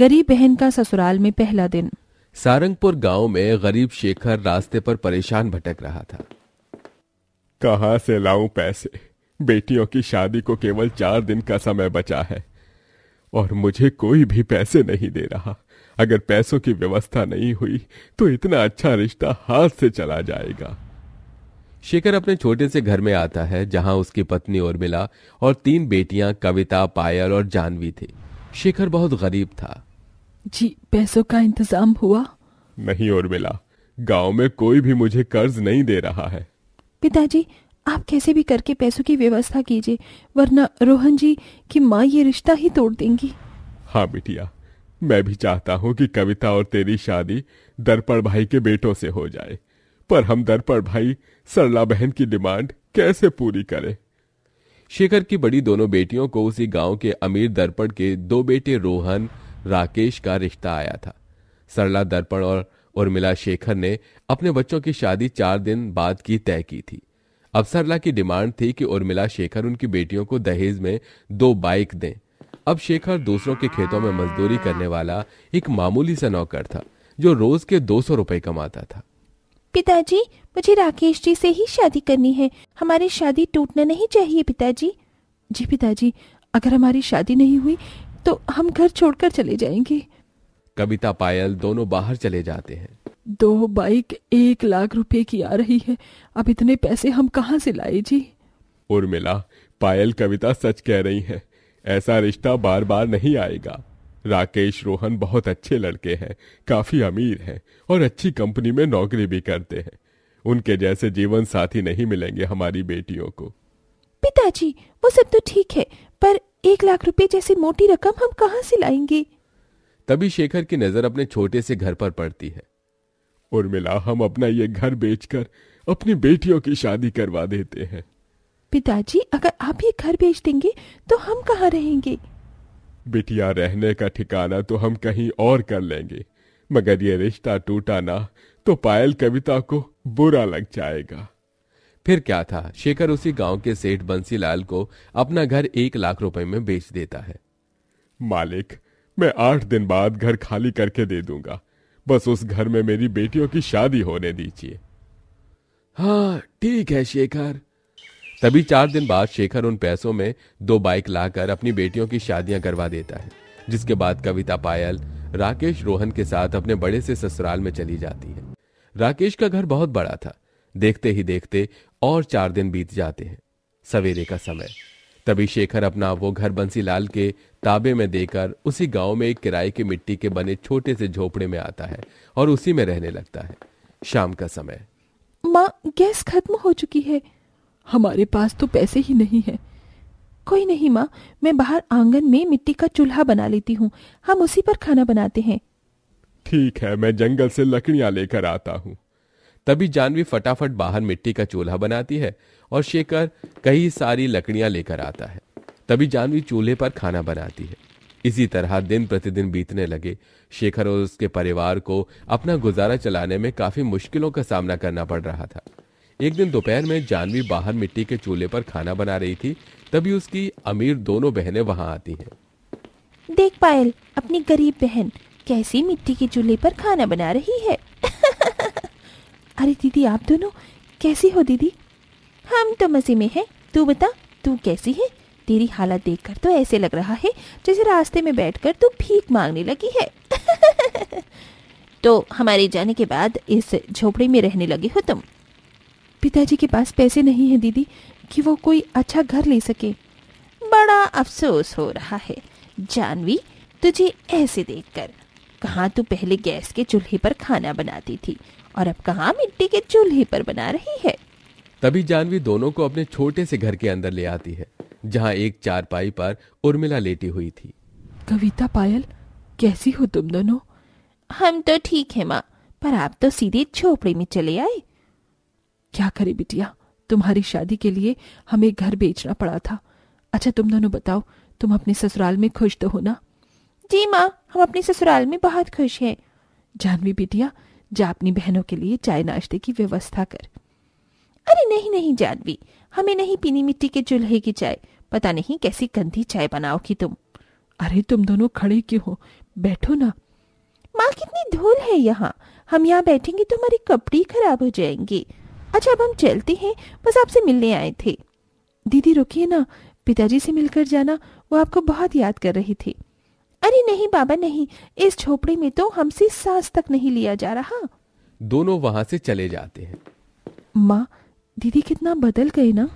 गरीब बहन का ससुराल में पहला दिन सारंगपुर गांव में गरीब शेखर रास्ते पर परेशान भटक रहा था कहा से लाऊं पैसे बेटियों की शादी को केवल चार दिन का समय बचा है और मुझे कोई भी पैसे नहीं दे रहा अगर पैसों की व्यवस्था नहीं हुई तो इतना अच्छा रिश्ता हाथ से चला जाएगा शेखर अपने छोटे से घर में आता है जहां उसकी पत्नी उर्मिला और तीन बेटियां कविता पायल और जानवी थी शेखर बहुत गरीब था जी पैसों का इंतजाम हुआ नहीं और मिला गांव में कोई भी मुझे कर्ज नहीं दे रहा है पिताजी आप कैसे भी करके पैसों की व्यवस्था कीजिए वरना रोहन जी की माँ ये रिश्ता ही तोड़ देंगी हाँ बिटिया मैं भी चाहता हूँ कि कविता और तेरी शादी दर्पण भाई के बेटों से हो जाए पर हम दर्पण भाई सरला बहन की डिमांड कैसे पूरी करें शेखर की बड़ी दोनों बेटियों को उसी गांव के अमीर दर्पण के दो बेटे रोहन राकेश का रिश्ता आया था सरला दर्पण और उर्मिला शेखर ने अपने बच्चों की शादी चार दिन बाद की तय की थी अब सरला की डिमांड थी कि उर्मिला शेखर उनकी बेटियों को दहेज में दो बाइक दें अब शेखर दूसरों के खेतों में मजदूरी करने वाला एक मामूली सा नौकर था जो रोज के दो सौ रुपए कमाता था पिताजी मुझे राकेश जी से ही शादी करनी है हमारी शादी टूटना नहीं चाहिए पिताजी जी पिताजी अगर हमारी शादी नहीं हुई तो हम घर छोड़कर चले जाएंगे कविता पायल दोनों बाहर चले जाते हैं दो बाइक एक लाख रुपए की आ रही है अब इतने पैसे हम कहाँ से लाए जी उर्मिला पायल कविता सच कह रही है ऐसा रिश्ता बार बार नहीं आएगा राकेश रोहन बहुत अच्छे लड़के हैं काफी अमीर हैं और अच्छी कंपनी में नौकरी भी करते हैं उनके जैसे जीवन साथी नहीं मिलेंगे हमारी बेटियों को पिताजी वो सब तो ठीक है पर एक लाख रुपए जैसी मोटी रकम हम कहाँ से लाएंगे तभी शेखर की नजर अपने छोटे से घर पर पड़ती है उर्मिला हम अपना ये घर बेचकर अपनी बेटियों की शादी करवा देते हैं पिताजी अगर आप ये घर बेच देंगे तो हम कहाँ रहेंगे बिटिया रहने का ठिकाना तो हम कहीं और कर लेंगे मगर ये रिश्ता टूटा ना तो पायल कविता को बुरा लग जाएगा फिर क्या था शेखर उसी गांव के सेठ बंसीलाल को अपना घर एक लाख रुपए में बेच देता है मालिक मैं आठ दिन बाद घर खाली करके दे दूंगा बस उस घर में मेरी बेटियों की शादी होने दीजिए हाँ ठीक है शेखर तभी चार दिन बाद शेखर उन पैसों में दो बाइक लाकर अपनी बेटियों की शादियां करवा देता है जिसके बाद कविता पायल राकेश रोहन के साथ अपने बड़े से ससुराल में चली जाती है राकेश का घर बहुत बड़ा था देखते ही देखते और चार दिन बीत जाते हैं सवेरे का समय तभी शेखर अपना वो घर बंसीलाल के ताबे में देकर उसी गांव में एक किराए की मिट्टी के बने छोटे से झोपड़े में आता है और उसी में रहने लगता है शाम का समय माँ गैस खत्म हो चुकी है हमारे पास तो पैसे ही नहीं है कोई नहीं माँ मैं बाहर आंगन में मिट्टी का चूल्हा बना लेती हूँ हम उसी पर खाना बनाते हैं ठीक है मैं जंगल से लकड़ियां लेकर आता हूँ तभी जानवी फटाफट बाहर मिट्टी का चूल्हा बनाती है और शेखर कई सारी लकड़ियां लेकर आता है तभी जानवी चूल्हे पर खाना बनाती है इसी तरह दिन प्रतिदिन बीतने लगे शेखर और उसके परिवार को अपना गुजारा चलाने में काफी मुश्किलों का सामना करना पड़ रहा था एक दिन दोपहर में जानवी बाहर मिट्टी के चूल्हे पर खाना बना रही थी तभी उसकी अमीर दोनों बहनें वहां आती हैं देख पायल अपनी गरीब बहन कैसी मिट्टी के चूल्हे पर खाना बना रही है अरे दीदी आप दोनों कैसी हो दीदी हम तो मज़े में हैं तू बता तू कैसी है तेरी हालत देखकर तो ऐसे लग रहा है जैसे रास्ते में बैठकर तू भीख मांगने लगी है तो हमारे जाने के बाद इस झोपड़ी में रहने लगे हो तुम पिताजी के पास पैसे नहीं हैं दीदी कि वो कोई अच्छा घर ले सके बड़ा अफसोस हो रहा है जानवी तुझे ऐसे देखकर कहा तू पहले गैस के चूल्हे पर खाना बनाती थी और अब कहाँ मिट्टी के चूल्हे पर बना रही है तभी जानवी दोनों को अपने छोटे से घर के अंदर ले आती है जहाँ एक चारपाई पर उर्मिला लेटी हुई थी कविता पायल कैसी हो तुम दोनों हम तो ठीक है माँ पर आप तो सीधे झोपड़ी में चले आए क्या करे बिटिया तुम्हारी शादी के लिए हमें घर बेचना पड़ा था अच्छा तुम दोनों बताओ तुम अपने ससुराल में खुश तो हो ना जी माँ हम अपने ससुराल में बहुत खुश हैं जानवी बिटिया जा अपनी बहनों के लिए चाय नाश्ते की व्यवस्था कर अरे नहीं नहीं जानवी हमें नहीं पीनी मिट्टी के चूल्हे की चाय पता नहीं कैसी गंदी चाय बनाओगी तुम अरे तुम दोनों खड़े क्यों हो बैठो ना माँ कितनी धूल है यहाँ हम यहाँ बैठेंगे तो हमारी कपड़ी खराब हो जाएंगी अच्छा अब हम चलते हैं बस आपसे मिलने आए थे दीदी रुकिए ना पिताजी से मिलकर जाना वो आपको बहुत याद कर रही थी अरे नहीं बाबा नहीं इस झोपड़ी में तो हमसे सांस तक नहीं लिया जा रहा दोनों वहां से चले जाते हैं माँ दीदी कितना बदल गए ना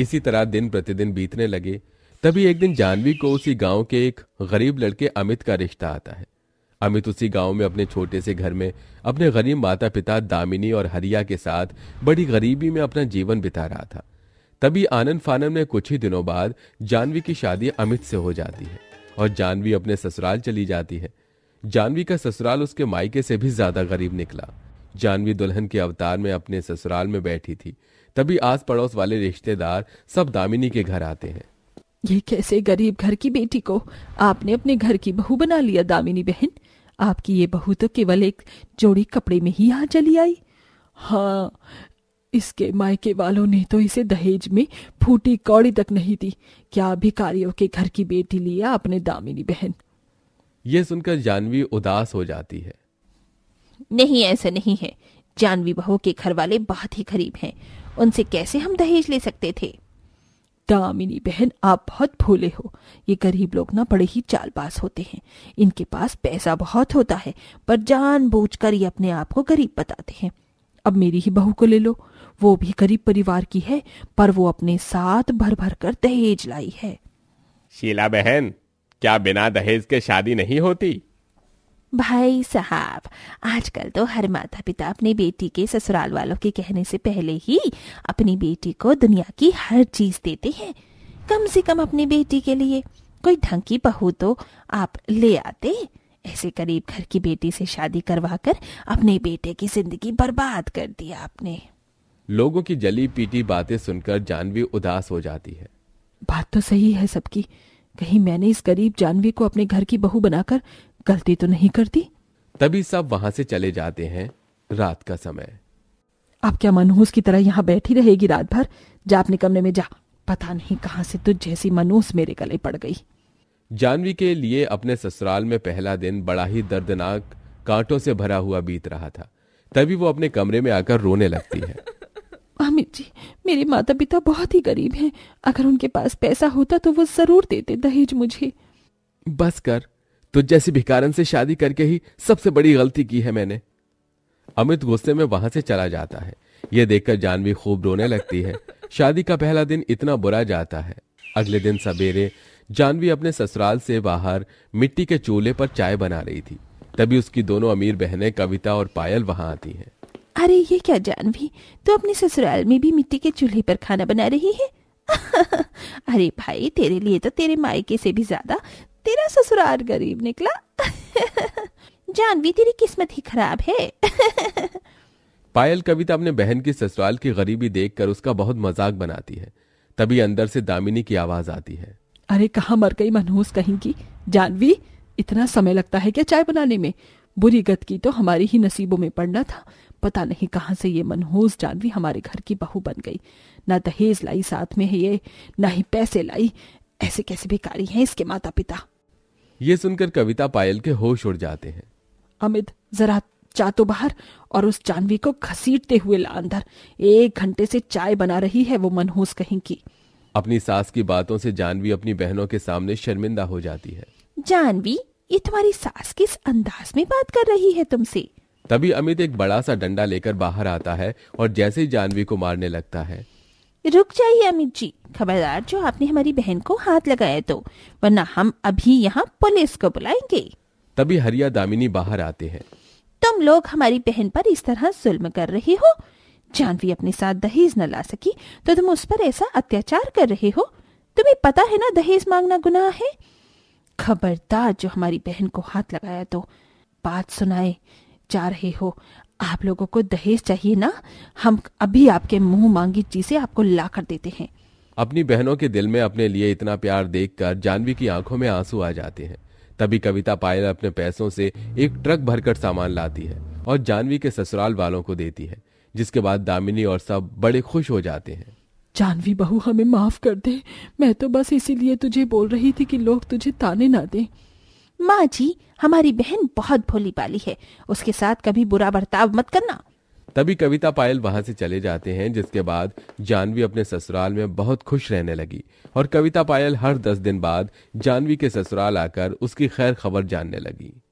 इसी तरह दिन प्रतिदिन बीतने लगे तभी एक दिन जानवी को उसी गांव के एक गरीब लड़के अमित का रिश्ता आता है अमित उसी गांव में अपने छोटे से घर में अपने गरीब माता पिता दामिनी और हरिया के साथ बड़ी गरीबी में अपना जीवन बिता रहा था तभी आनंद फानन में कुछ ही दिनों बाद जानवी की शादी अमित से हो जाती है और जानवी अपने ससुराल चली जाती है जानवी का ससुराल उसके मायके से भी ज्यादा गरीब निकला जानवी दुल्हन के अवतार में अपने ससुराल में बैठी थी तभी आस पड़ोस वाले रिश्तेदार सब दामिनी के घर आते हैं ये कैसे गरीब घर की बेटी को आपने अपने घर की बहू बना लिया दामिनी बहन आपकी ये बहू तो केवल एक जोड़ी कपड़े में ही यहाँ चली आई हाँ इसके मायके वालों ने तो इसे दहेज में फूटी कौड़ी तक नहीं दी क्या भिकारियों के घर की बेटी लिया अपने दामिनी बहन यह सुनकर जानवी उदास हो जाती है नहीं ऐसा नहीं है जानवी बहू के घर वाले बहुत ही गरीब हैं उनसे कैसे हम दहेज ले सकते थे दामिनी बहन आप बहुत भोले हो ये गरीब लोग ना बड़े ही चालबाज होते हैं इनके पास पैसा बहुत होता है पर जान कर ये अपने आप को गरीब बताते हैं अब मेरी ही बहू को ले लो वो भी गरीब परिवार की है पर वो अपने साथ भर भर कर दहेज लाई है शीला बहन क्या बिना दहेज के शादी नहीं होती भाई साहब आजकल तो हर माता पिता अपने बेटी के ससुराल वालों के कहने से पहले ही अपनी बेटी को दुनिया की हर चीज देते हैं कम से कम अपनी बेटी के लिए कोई ढंग की बहू तो आप ले आते ऐसे करीब घर की बेटी से शादी करवा कर अपने बेटे की जिंदगी बर्बाद कर दिया आपने लोगों की जली पीटी बातें सुनकर जानवी उदास हो जाती है बात तो सही है सबकी कहीं मैंने इस गरीब जानवी को अपने घर की बहू बनाकर गलती तो नहीं करती तभी सब वहां से चले जाते हैं रात का समय अब क्या मनहूस की तरह यहाँ बैठी रहेगी रात भर जा अपने कमरे में जा पता नहीं कहाँ से तुझ जैसी मनहूस मेरे गले पड़ गई जानवी के लिए अपने ससुराल में पहला दिन बड़ा ही दर्दनाक कांटों से भरा हुआ बीत रहा था तभी वो अपने कमरे में आकर रोने लगती है अमित जी मेरे माता पिता बहुत ही गरीब हैं अगर उनके पास पैसा होता तो वो जरूर देते दहेज मुझे बस कर तो जैसी भिकारन से शादी करके ही सबसे बड़ी गलती की है मैंने अमित गुस्से में वहां से चला जाता है यह देखकर जानवी खूब रोने लगती है शादी का पहला दिन इतना बुरा जाता है अगले दिन सवेरे जानवी अपने ससुराल से बाहर मिट्टी के चूल्हे पर चाय बना रही थी तभी उसकी दोनों अमीर बहनें कविता और पायल वहां आती हैं अरे ये क्या जानवी तो अपने ससुराल में भी मिट्टी के चूल्हे पर खाना बना रही है अरे भाई तेरे लिए तो तेरे मायके से भी ज्यादा तेरा ससुराल गरीब निकला जानवी तेरी किस्मत ही खराब है पायल कविता अपने बहन की ससुराल की गरीबी देखकर उसका बहुत मजाक बनाती है तभी अंदर से दामिनी की आवाज आती है अरे कहा मर गई मनहूस कहीं की जानवी इतना समय लगता है क्या चाय बनाने में बुरी गत की तो हमारी ही नसीबों में पड़ना था पता नहीं कहाँ से ये मनहूस जानवी हमारे घर की बहू बन गई ना दहेज लाई साथ में है ये ना ही पैसे लाई ऐसे कैसे भिकारी हैं इसके माता पिता ये सुनकर कविता पायल के होश उड़ जाते हैं अमित जरा चा तो बाहर और उस जानवी को घसीटते हुए ला अंदर एक घंटे से चाय बना रही है वो मनहूस कहीं की अपनी सास की बातों से जानवी अपनी बहनों के सामने शर्मिंदा हो जाती है जानवी ये तुम्हारी सास किस अंदाज में बात कर रही है तुमसे तभी अमित एक बड़ा सा डंडा लेकर बाहर आता है और जैसे ही जानवी को मारने लगता है रुक जाइए अमित जी खबरदार जो आपने हमारी बहन को हाथ लगाया तो वरना हम अभी यहाँ पुलिस को बुलाएंगे तभी हरिया दामिनी बाहर आते हैं तुम लोग हमारी बहन पर इस तरह जुल्म कर रहे हो जानवी अपने साथ दहेज न ला सकी तो तुम उस पर ऐसा अत्याचार कर रहे हो तुम्हें पता है ना दहेज मांगना गुनाह है खबरदार जो हमारी बहन को हाथ लगाया तो बात सुनाए जा रहे हो आप लोगों को दहेज चाहिए ना हम अभी आपके मुंह मांगी चीजें आपको ला कर देते हैं अपनी बहनों के दिल में अपने लिए इतना प्यार देखकर जानवी की आंखों में आंसू आ जाते हैं तभी कविता पायल अपने पैसों से एक ट्रक भरकर सामान लाती है और जानवी के ससुराल वालों को देती है जिसके बाद दामिनी और सब बड़े खुश हो जाते हैं जानवी बहू हमें माफ कर दे मैं तो बस इसीलिए तुझे बोल रही थी कि लोग तुझे ताने ना दें माँ जी हमारी बहन बहुत भोली पाली है उसके साथ कभी बुरा बर्ताव मत करना तभी कविता पायल वहां से चले जाते हैं जिसके बाद जानवी अपने ससुराल में बहुत खुश रहने लगी और कविता पायल हर दस दिन बाद जानवी के ससुराल आकर उसकी खैर खबर जानने लगी